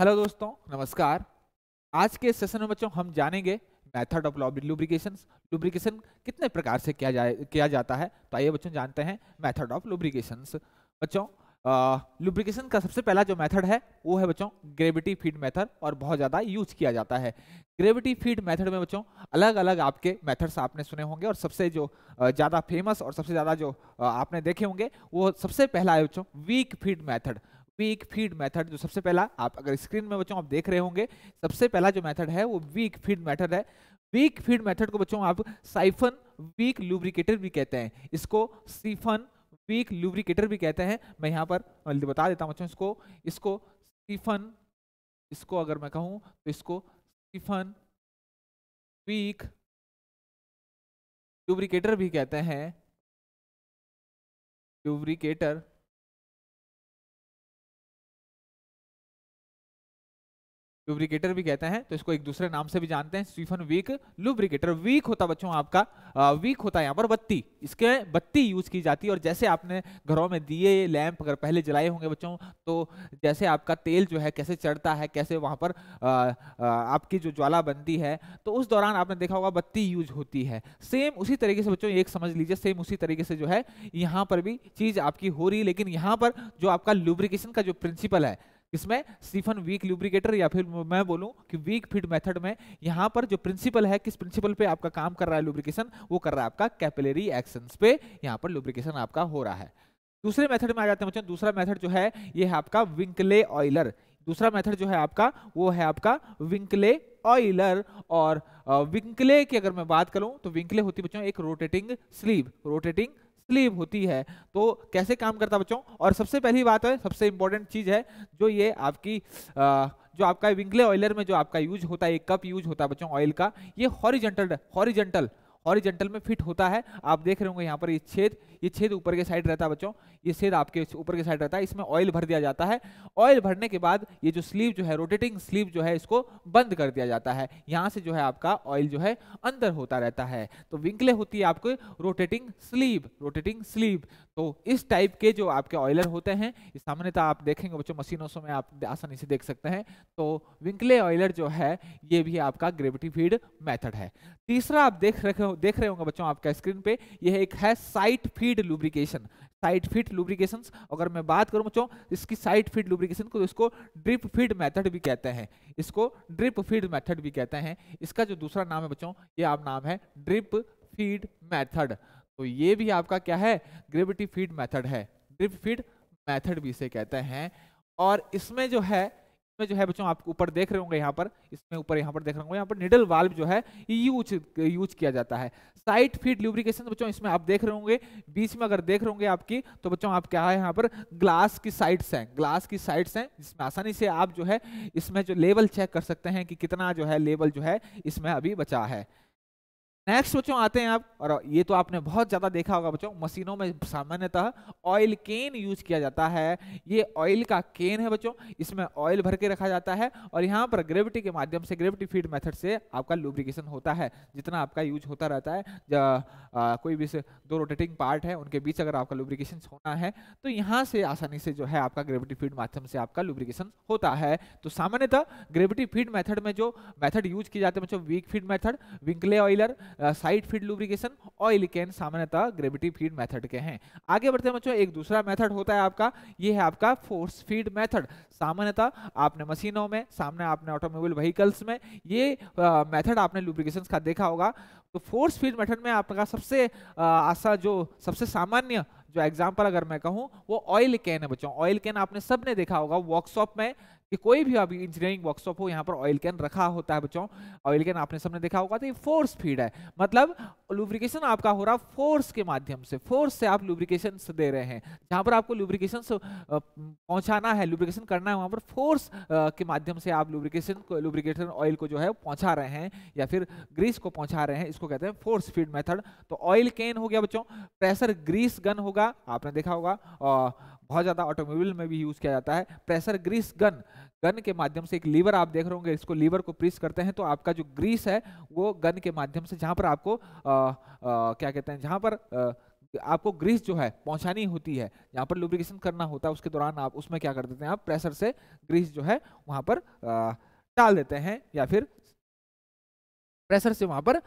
hello दोस्तों नमस्कार आज के सेशन में बच्चों हम जानेंगे मेथड ऑफ लुब्रिकेशन लुब्रिकेशन कितने प्रकार से किया जाए किया जाता है तो आइए बच्चों जानते हैं मेथड ऑफ लुब्रिकेशन बच्चों लुब्रिकेशन का सबसे पहला जो मेथड है वो है बच्चों ग्रेविटी फीड मेथड और बहुत ज़्यादा यूज किया जाता है ग्रेविटी फीड मेथड में बच्चों अलग अलग आपके मेथड्स आपने सुने होंगे और सबसे जो ज़्यादा फेमस और सबसे ज़्यादा जो आपने देखे होंगे वो सबसे पहला है बच्चों wick feed method wick feed method जो सबसे पहला आप अगर स्क्रीन में बच्चों आप देख रहे होंगे सबसे पहला जो मेथड है वो वीक फीड मेथड है वीक फीड मेथड को बच्चों आप साइफन वीक लुब्रिकेटर भी कहते हैं इसको सीफन वीक लुब्रिकेटर भी कहते हैं मैं यहाँ पर बता देता हूँ बच्चों इसको इसको सीफन इसको अगर मैं कहूँ तो इसको सीफन वीक लुब्रिकेटर भी कहते हैं लुब्रिकेटर लुब्रिकेटर भी कहते हैं तो इसको एक दूसरे नाम से भी जानते हैं स्टीफन वीक लुब्रिकेटर वीक होता बच्चों आपका वीक होता है यहाँ पर बत्ती इसके बत्ती यूज की जाती है और जैसे आपने घरों में दिए लैंप अगर पहले जलाए होंगे बच्चों तो जैसे आपका तेल जो है कैसे चढ़ता है कैसे वहाँ पर आ, आ, आपकी जो ज्वाला बनती है तो उस दौरान आपने देखा होगा बत्ती यूज होती है सेम उसी तरीके से बच्चों एक समझ लीजिए सेम उसी तरीके से जो है यहाँ पर भी चीज़ आपकी हो रही है लेकिन यहाँ पर जो आपका लुब्रिकेशन का जो प्रिंसिपल है इसमें स्टीफन वीक लुब्रिकेटर या फिर मैं बोलूँ कि वीक फिट मेथड में यहां पर जो प्रिंसिपल है किस प्रिंसिपल पे आपका काम कर रहा है लुब्रिकेशन वो कर रहा है आपका कैपिलरी एक्शन पे यहाँ पर लुब्रिकेशन आपका हो रहा है दूसरे मेथड में आ जाते हैं बच्चों दूसरा मेथड जो है ये है आपका विंकले ऑयलर दूसरा मेथड जो है आपका वो है आपका विंकले ऑयलर और विंकले की अगर मैं बात करूं तो विंकले होती बच्चों एक रोटेटिंग स्लीव रोटेटिंग स्लीव होती है तो कैसे काम करता है बच्चों और सबसे पहली बात है सबसे इंपॉर्टेंट चीज़ है जो ये आपकी आ, जो आपका विंगले ऑयलर में जो आपका यूज होता है एक कप यूज होता है बच्चों ऑयल का ये हॉरिजेंटल हॉरिजेंटल ऑरिजेंटल में फिट होता है आप देख रहे होंगे यहाँ पर ये छेद ये छेद ऊपर के साइड रहता है बच्चों ये छेद आपके ऊपर के साइड रहता है इसमें ऑयल भर दिया जाता है ऑयल भरने के बाद ये जो स्लीव जो है रोटेटिंग स्लीव जो है इसको बंद कर दिया जाता है यहाँ से जो है आपका ऑयल जो है अंदर होता रहता है तो विंकले होती है आपके रोटेटिंग स्लीव रोटेटिंग स्लीव तो इस टाइप के जो आपके ऑयलर होते हैं सामान्यतः आप देखेंगे बच्चों मशीनों में आप आसानी से देख सकते हैं तो विंकले ऑयलर जो है ये भी आपका ग्रेविटी फीड मेथड है तीसरा आप देख रहे हो देख रहे होंगे बच्चों आपका स्क्रीन पे यह एक है sight feed lubrication sight feed lubrication अगर मैं बात करूं बच्चों इसकी साइट फीड लुब्रिकेशन को इसको ड्रिप फीड मेथड भी कहते हैं इसको ड्रिप फीड मेथड भी कहते हैं इसका जो दूसरा नाम है बच्चों ये आप नाम है ड्रिप फीड मेथड तो ये भी आपका क्या है ग्रेविटी फीड मेथड है ड्रिप फीड मेथड भी इसे कहते हैं और इसमें जो है इसमें जो है बच्चों आप ऊपर देख रहे होंगे यहाँ पर इसमें ऊपर यहाँ पर देख रहे होंगे यहाँ पर निडल वाल्व जो है यूज यूज किया जाता है साइट फीड ल्यूब्रिकेशन बच्चों इसमें आप देख रहे होंगे बीच में अगर देख रहे होंगे आपकी तो बच्चों आप क्या है यहाँ पर ग्लास की साइड्स हैं ग्लास की साइड्स हैं जिसमें आसानी से आप जो है इसमें जो लेवल चेक कर सकते हैं कि कितना जो है लेवल जो है इसमें अभी बचा है नेक्स्ट बच्चों आते हैं आप और ये तो आपने बहुत ज़्यादा देखा होगा बच्चों मशीनों में सामान्यतः ऑयल केन यूज किया जाता है ये ऑयल का केन है बच्चों इसमें ऑयल भर के रखा जाता है और यहाँ पर ग्रेविटी के माध्यम से ग्रेविटी फीड मेथड से आपका लुब्रिकेशन होता है जितना आपका यूज होता रहता है आ, कोई भी दो रोटेटिंग पार्ट है उनके बीच अगर आपका लुब्रिकेशन होना है तो यहाँ से आसानी से जो है आपका ग्रेविटी फीड माध्यम से आपका लुब्रिकेशन होता है तो सामान्यतः ग्रेविटी फीड मैथड में जो मैथड यूज किए जाते हैं बच्चों वीक फीड मैथड विंकले oiler side feed lubrication oil can सामान्यतः ग्रेविटी फीड मेथड के हैं आगे बढ़ते हैं बच्चों एक दूसरा मेथड होता है आपका ये है आपका फोर्स फीड मेथड सामान्यतः आपने मशीनों में सामने आपने ऑटोमोबाइल व्हीकल्स में ये मेथड आपने लुब्रिकेशन का देखा होगा तो फोर्स फीड मेथड में आपका सबसे आशा जो सबसे सामान्य जो एग्जाम्पल अगर मैं कहूँ वो ऑयल कैन है बच्चों ऑयल कैन आपने सबने देखा होगा वर्कशॉप में कि कोई भी अभी इंजीनियरिंग वर्कशॉप हो यहाँ पर ऑयल कैन रखा होता है बच्चों ऑयल कैन आपने सबने देखा होगा तो ये फोर्स फीड है मतलब लुब्रिकेशन आपका हो रहा फोर्स के माध्यम से फोर्स से आप लुब्रिकेशन दे रहे हैं जहाँ पर आपको लुब्रिकेशन पहुँचाना है लुब्रिकेशन करना है वहाँ पर फोर्स के माध्यम से आप लुब्रिकेशन लुब्रिकेशन ऑयल को जो है पहुँचा रहे हैं या फिर ग्रीस को पहुँचा रहे हैं इसको कहते हैं फोर्स फीड मेथड तो ऑयल कैन हो गया बच्चों प्रेशर ग्रीस गन होगा आपने देखा होगा बहुत ज़्यादा ऑटोमोबाइल में भी यूज़ किया जाता है प्रेशर ग्रीस गन गन के माध्यम से एक लीवर आप देख रहे होंगे इसको लीवर को प्रेस करते हैं तो आपका जो ग्रीस है वो गन के माध्यम से जहां पर आपको आ, आ, क्या कहते हैं जहां पर आ, आपको ग्रीस जो है पहुंचानी होती है जहाँ पर लुब्रिकेशन करना होता है उसके दौरान आप उसमें क्या कर देते हैं आप प्रेशर से ग्रीस जो है वहां पर डाल देते हैं या फिर प्रेशर से वहां पर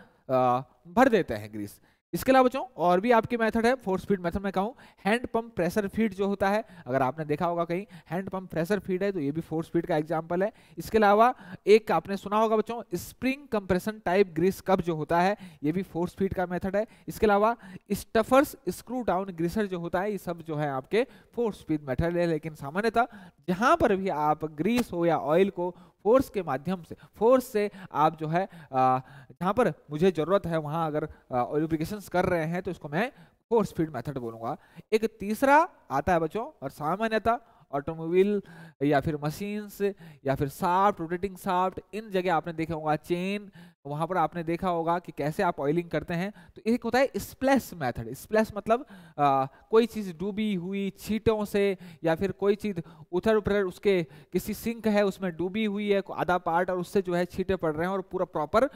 भर देते हैं ग्रीस इसके अलावा बच्चों और भी आपके मेथड है फोर स्पीड मेथड में कहूँ हैंड पंप प्रेशर फीड जो होता है अगर आपने देखा होगा कहीं हैंड पंप प्रेशर फीड है तो ये भी फोर स्पीड का एग्जांपल है इसके अलावा एक आपने सुना होगा बच्चों spring compression type grease cup जो होता है ये भी फोर स्पीड का मेथड है इसके अलावा स्टफर्स स्क्रू डाउन ग्रीसर जो होता है ये सब जो है आपके फोर स्पीड मेथड है लेकिन सामान्यतः जहाँ पर भी आप ग्रीस हो या ऑयल को फोर्स के माध्यम से फोर्स से आप जो है जहाँ पर मुझे ज़रूरत है वहाँ अगर ओलिफिकेशन कर रहे हैं तो उसको मैं फोर्स फीड मेथड बोलूँगा एक तीसरा आता है बच्चों और सामान्यता ऑटोमोबाइल या फिर मशीन्स या फिर साफ्ट रोटेटिंग साफ्ट इन जगह आपने देखा होगा चेन वहाँ पर आपने देखा होगा कि कैसे आप ऑयलिंग करते हैं तो एक होता है स्प्लैश मेथड स्प्लैश मतलब आ, कोई चीज़ डूबी हुई छीटों से या फिर कोई चीज़ उथर उथर उसके किसी सिंक है उसमें डूबी हुई है आधा पार्ट और उससे जो है छीटे पड़ रहे हैं और पूरा प्रॉपर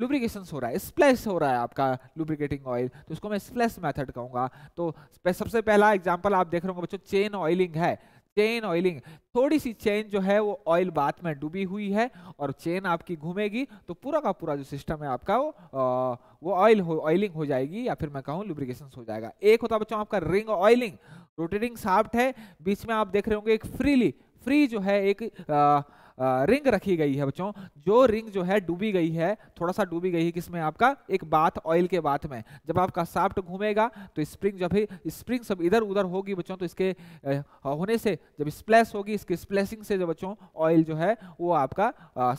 लुब्रिकेशन हो रहा है स्प्लैश हो रहा है आपका लुब्रिकेटिंग ऑयल तो उसको मैं स्प्लैश मेथड कहूँगा तो सबसे पहला एग्जाम्पल आप देख रहे होंगे बच्चों चेन ऑयलिंग है चेन ऑयलिंग थोड़ी सी चेन जो है वो ऑयल बाथ में डूबी हुई है और चेन आपकी घूमेगी तो पूरा का पूरा जो सिस्टम है आपका वो आ, वो ऑयल हो ऑयलिंग हो जाएगी या फिर मैं कहूँ लुब्रिकेशन हो जाएगा एक होता बच्चों आपका रिंग ऑयलिंग रोटेटिंग साफ्ट है बीच में आप देख रहे होंगे एक फ्रीली फ्री जो है एक आ, रिंग रखी गई है बच्चों जो रिंग जो है डूबी गई है थोड़ा सा डूबी गई है किसमें आपका एक बात ऑयल के बात में जब आपका साफ्ट घूमेगा तो स्प्रिंग जब स्प्रिंग सब इधर उधर होगी बच्चों तो इसके होने से जब स्प्लैश होगी इसके स्प्लैशिंग से जो बच्चों ऑयल जो है वो आपका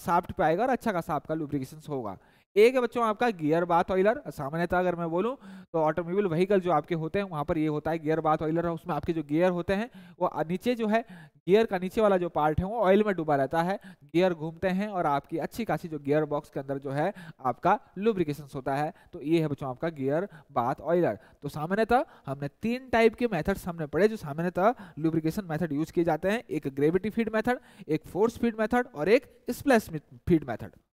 साफ्ट पे आएगा और अच्छा खासा आपका लुब्रिकेशन होगा एक है बच्चों आपका गियर बाथ ऑयलर सामान्यतः अगर मैं बोलूं तो ऑटोमोबाइल व्हीकल जो आपके होते हैं वहां पर ये होता है गियर बाथ ऑयलर उसमें आपके जो गियर होते हैं वो नीचे जो है गियर का नीचे वाला जो पार्ट है वो ऑयल में डूबा रहता है गियर घूमते हैं और आपकी अच्छी खासी जो गियर बॉक्स के अंदर जो है आपका लुब्रिकेशन होता है तो ये है बच्चों आपका गियर बाथ ऑयलर तो सामान्यतः हमने तीन टाइप के मैथड्स हमने पढ़े जो सामान्यतः लुब्रिकेशन मैथड यूज किए जाते हैं एक ग्रेविटी फीड मैथड एक फोर्स फीड मैथड और एक स्प्लेस फीड मैथड